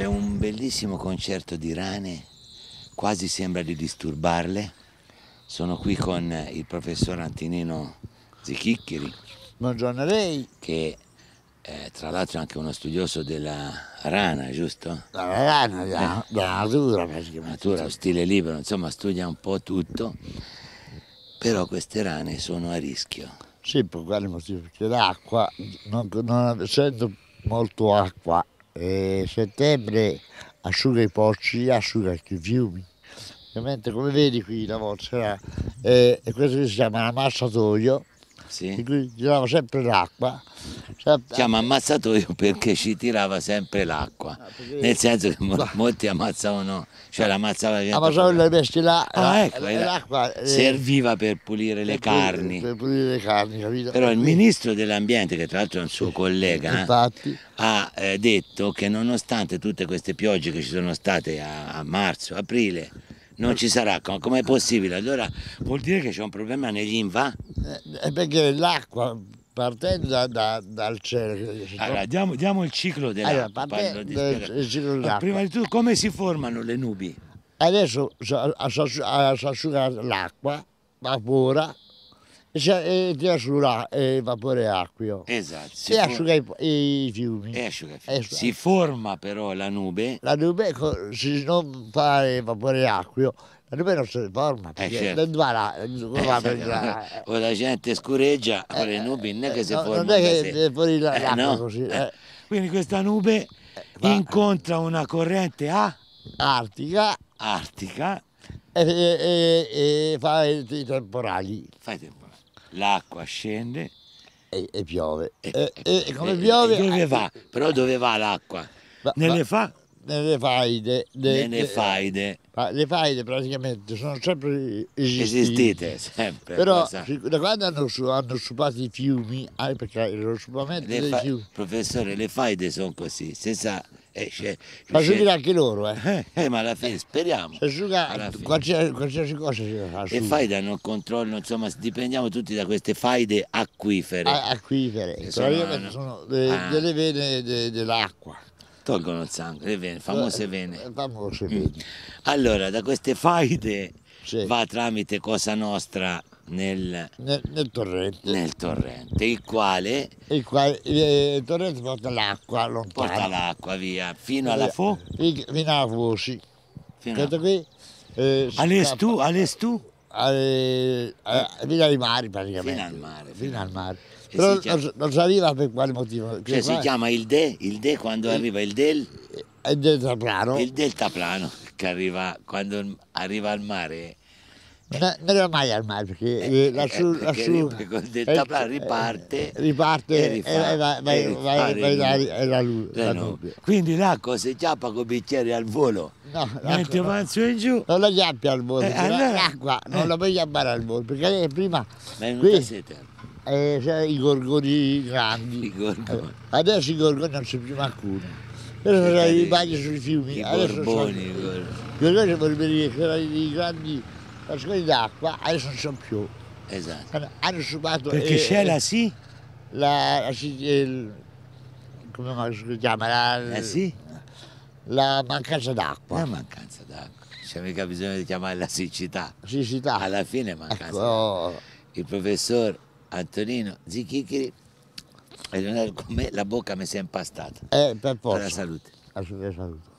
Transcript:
C'è un bellissimo concerto di rane, quasi sembra di disturbarle. Sono qui con il professor Antinino Zichicchiri. Buongiorno a lei. Che eh, tra l'altro è anche uno studioso della rana, giusto? Della rana, della, eh. della natura praticamente. Natura, stile libero, insomma studia un po' tutto. Però queste rane sono a rischio. Sì, per quale motivo? Perché l'acqua, non, non essendo molto acqua e settembre asciuga i porci, asciuga anche i fiumi. Ovviamente come vedi qui la vocera e, e questo si chiama ammassatoio sì. Qui tirava sempre l'acqua. Sempre... Ci hanno perché ci tirava sempre l'acqua, ah, perché... nel senso che mo molti ammazzavano, cioè l'ammazzava Ammazzavano le bestie là, ah, ecco, l'acqua eh, serviva per pulire le carni. Per pulire le carni, capito? Però il ministro dell'ambiente, che tra l'altro è un suo collega, eh, Infatti... ha eh, detto che nonostante tutte queste piogge che ci sono state a, a marzo, aprile, non ci sarà, com'è possibile? Allora vuol dire che c'è un problema negli inva? Eh, perché l'acqua partendo da, da, dal cielo... Allora diamo, diamo il ciclo dell'acqua. Allora, di... dell prima di tutto come si formano le nubi? Adesso si asciuga l'acqua, vapora, cioè, ti asciuga il vapore acqueo esatto, si e asciuga i, i fiumi. E asciuga i fiumi. Esatto. Si forma però la nube. La nube, se non fa il eh, vapore acqueo, la nube non si forma eh, perché eh certo. non eh, certo. va certo. O la gente scureggia, eh, le eh, nubi non è che si no, formano. Non è che se... fuori l'acqua eh, no. così. Eh. Quindi questa nube incontra una corrente a? Artica. Artica. E, e, e, e fa i temporali. Fa i temporali l'acqua scende e, e piove. E, e, e, come piove? dove va? Però dove va l'acqua? Va, Nelle va. fa? nelle faide, le, nelle faide. le faide praticamente sono sempre esistite, esistite sempre, però da quando hanno, hanno stupato i fiumi perché lo stupamento dei fa- fiumi professore le faide sono così se sa esce. Facili anche loro, eh. eh. eh. ma alla fine speriamo. Si asciuga qualsiasi, qualsiasi, cosa si asciuga. E fai danno controllo, insomma, dipendiamo tutti da queste faide acquifere. A- acquifere, che eh, sono, sono de- ah. delle vene de- dell'acqua. Tolgono il sangue, le vene, famose eh, vene. famose mm. vene. Allora, da queste faide sì. va tramite Cosa Nostra nel, nel, nel, torrente. nel torrente. il quale... Il, quale, eh, il torrente porta l'acqua lontano. Porta l'acqua via, fino alla eh, Fo? Fino alla Fo, sì. Fino qui... Eh, Alestù, Alestù? Alle, fino ai mari praticamente. Fino al mare. Fino al mare. Però chiama... non sapeva per quale motivo. Cioè, cioè si chiama il De, il De quando il, arriva il Del... Eh, il deltaplano. Il deltaplano che arriva, quando arriva al mare non, non era mai al mare eh, eh, eh, perché eh, lassù, eh, lassù perché eh, riparte, riparte e, rifà, e, va, va, e la, la, la, Quindi l'acqua si chiappa con bicchieri al volo. No, Mentre avanzo no. in giù. Non la chiappi al volo, eh, allora, l'acqua non la puoi chiappare al volo perché prima... Ma è qui, Eh, cioè, i gorgoni grandi. I gorgoni. Adesso i gorgoni non c'è più qualcuno. Adesso i bagni sui fiumi. I gorgoni. I gorgoni sono i grandi la scuola d'acqua adesso non c'è più. Esatto. Hanno subato... Perché eh, c'è la sì? La, la il, come si chiama? La, eh sì? la mancanza d'acqua. La mancanza d'acqua. C'è mica bisogno di chiamarla siccità. Siccità. Alla fine mancanza ecco. Il professor Antonino Zichichiri e Leonardo con me la bocca mi si è impastata. Eh, per forza. Per la salute. La salute.